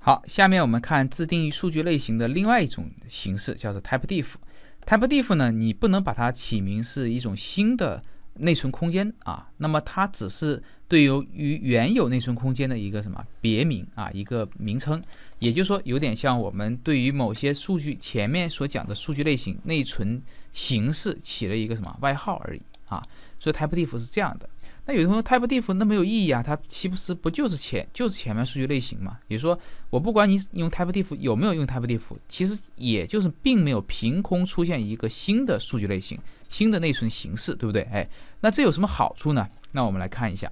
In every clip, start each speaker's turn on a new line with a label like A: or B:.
A: 好，下面我们看自定义数据类型的另外一种形式，叫做 t y p e d i f t y p e d i f 呢，你不能把它起名是一种新的内存空间啊，那么它只是对于原有内存空间的一个什么别名啊，一个名称，也就是说有点像我们对于某些数据前面所讲的数据类型内存形式起了一个什么外号而已啊。所以 t y p e d f f 是这样的。那有的同学 t y p e d i f 那没有意义啊，它岂不是不就是前就是前面数据类型吗？也就说，我不管你用 t y p e d i f 有没有用 TypeDef，其实也就是并没有凭空出现一个新的数据类型、新的内存形式，对不对？哎，那这有什么好处呢？那我们来看一下，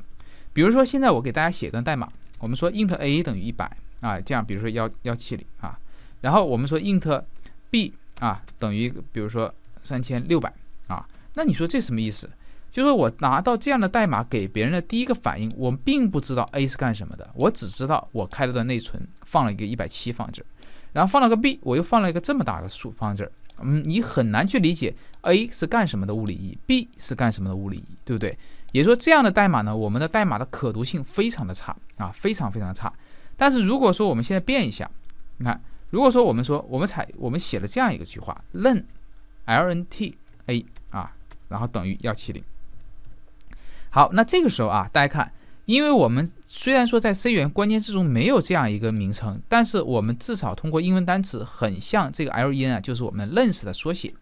A: 比如说现在我给大家写一段代码，我们说 int a 等于一百啊，这样比如说幺幺七零啊，然后我们说 int b 啊等于比如说三千六百啊，那你说这什么意思？就是我拿到这样的代码给别人的第一个反应，我们并不知道 a 是干什么的，我只知道我开了段内存放了一个一百七放这儿，然后放了个 b，我又放了一个这么大的数放这儿，嗯，你很难去理解 a 是干什么的物理意义，b 是干什么的物理意义，对不对？也说这样的代码呢，我们的代码的可读性非常的差啊，非常非常的差。但是如果说我们现在变一下，你看，如果说我们说我们采我们写了这样一个句话，ln lnt a 啊，然后等于幺七零。好，那这个时候啊，大家看，因为我们虽然说在 C 语言关键字中没有这样一个名称，但是我们至少通过英文单词很像这个 len 啊，就是我们认识的缩写，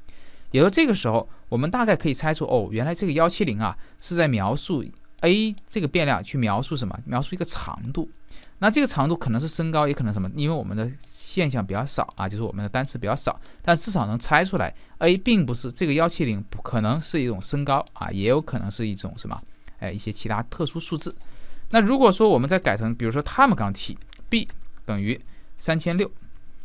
A: 也就这个时候，我们大概可以猜出，哦，原来这个幺七零啊是在描述 a 这个变量去描述什么？描述一个长度。那这个长度可能是身高，也可能什么？因为我们的现象比较少啊，就是我们的单词比较少，但至少能猜出来，a 并不是这个幺七零，不可能是一种身高啊，也有可能是一种什么？哎，一些其他特殊数字。那如果说我们再改成，比如说他们刚提 b 等于三千六，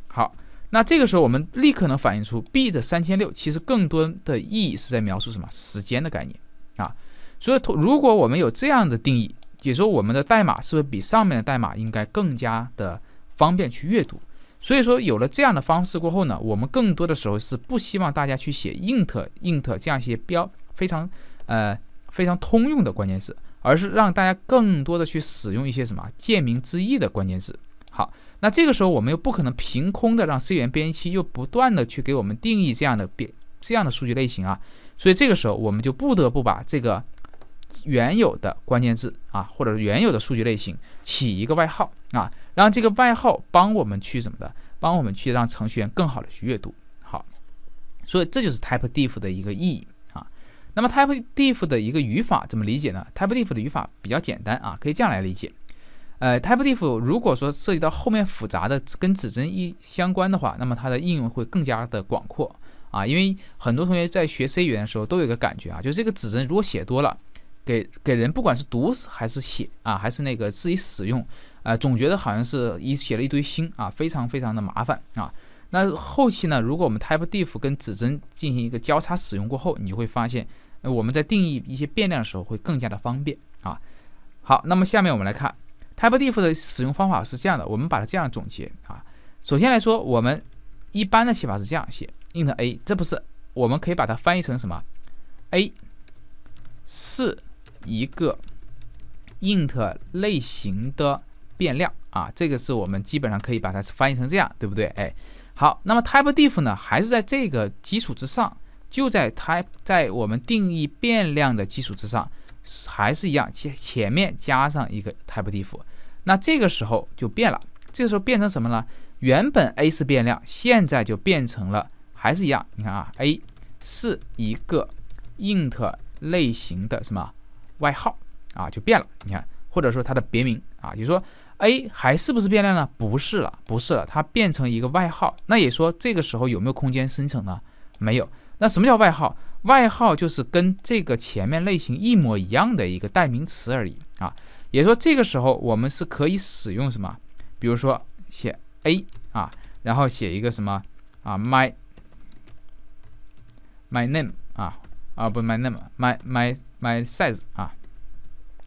A: 好，那这个时候我们立刻能反映出 b 的三千六其实更多的意义是在描述什么时间的概念啊。所以，如果我们有这样的定义，也说我们的代码是不是比上面的代码应该更加的方便去阅读？所以说，有了这样的方式过后呢，我们更多的时候是不希望大家去写 int int 这样一些标非常呃。非常通用的关键词，而是让大家更多的去使用一些什么借名之意的关键词。好，那这个时候我们又不可能凭空的让 C 语言编译器又不断的去给我们定义这样的编这样的数据类型啊，所以这个时候我们就不得不把这个原有的关键字啊，或者是原有的数据类型起一个外号啊，让这个外号帮我们去什么的，帮我们去让程序员更好的去阅读。好，所以这就是 Type d f f 的一个意义。那么 type d i f 的一个语法怎么理解呢？type d i f 的语法比较简单啊，可以这样来理解。呃，type d i f 如果说涉及到后面复杂的跟指针一相关的话，那么它的应用会更加的广阔啊。因为很多同学在学 C 语言的时候都有一个感觉啊，就是这个指针如果写多了，给给人不管是读还是写啊，还是那个自己使用啊，总觉得好像是一写了一堆星啊，非常非常的麻烦啊。那后期呢？如果我们 t y p e d i f 跟指针进行一个交叉使用过后，你会发现，呃，我们在定义一些变量的时候会更加的方便啊。好，那么下面我们来看 t y p e d f f 的使用方法是这样的，我们把它这样总结啊。首先来说，我们一般的写法是这样写 int a，这不是我们可以把它翻译成什么？a 是一个 int 类型的变量啊，这个是我们基本上可以把它翻译成这样，对不对？哎。好，那么 type d i f 呢？还是在这个基础之上，就在 type 在我们定义变量的基础之上，还是一样，前前面加上一个 type d i f 那这个时候就变了，这个时候变成什么呢？原本 a 是变量，现在就变成了，还是一样，你看啊，a 是一个 int 类型的什么外号啊，就变了，你看，或者说它的别名啊，就说。a 还是不是变量呢？不是了，不是了，它变成一个外号。那也说这个时候有没有空间生成呢？没有。那什么叫外号？外号就是跟这个前面类型一模一样的一个代名词而已啊。也说这个时候我们是可以使用什么？比如说写 a 啊，然后写一个什么啊 my my name 啊啊不 my name my my my size 啊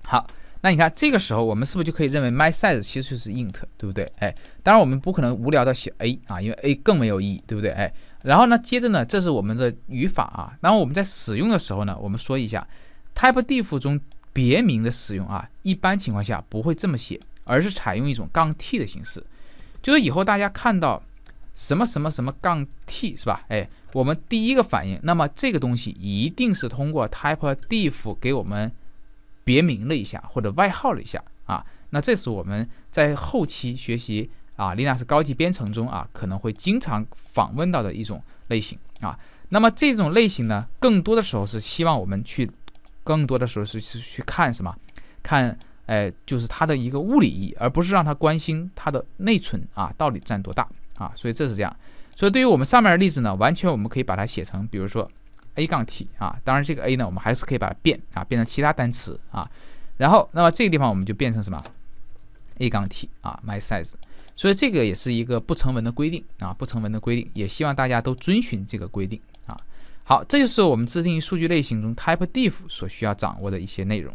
A: 好。那你看，这个时候我们是不是就可以认为 my size 其实就是 int，对不对？哎，当然我们不可能无聊的写 a 啊，因为 a 更没有意义，对不对？哎，然后呢，接着呢，这是我们的语法啊。然后我们在使用的时候呢，我们说一下 type d i f 中别名的使用啊。一般情况下不会这么写，而是采用一种杠 t 的形式。就是以后大家看到什么什么什么杠 t 是吧？哎，我们第一个反应，那么这个东西一定是通过 type def 给我们。别名了一下或者外号了一下啊，那这是我们在后期学习啊，Linux 高级编程中啊，可能会经常访问到的一种类型啊。那么这种类型呢，更多的时候是希望我们去，更多的时候是是去看什么，看，哎，就是它的一个物理意义，而不是让它关心它的内存啊到底占多大啊。所以这是这样，所以对于我们上面的例子呢，完全我们可以把它写成，比如说。a 杠 t 啊，当然这个 a 呢，我们还是可以把它变啊，变成其他单词啊，然后那么这个地方我们就变成什么 a 杠 t 啊，my size，所以这个也是一个不成文的规定啊，不成文的规定，也希望大家都遵循这个规定啊。好，这就是我们制定数据类型中 type d f f 所需要掌握的一些内容。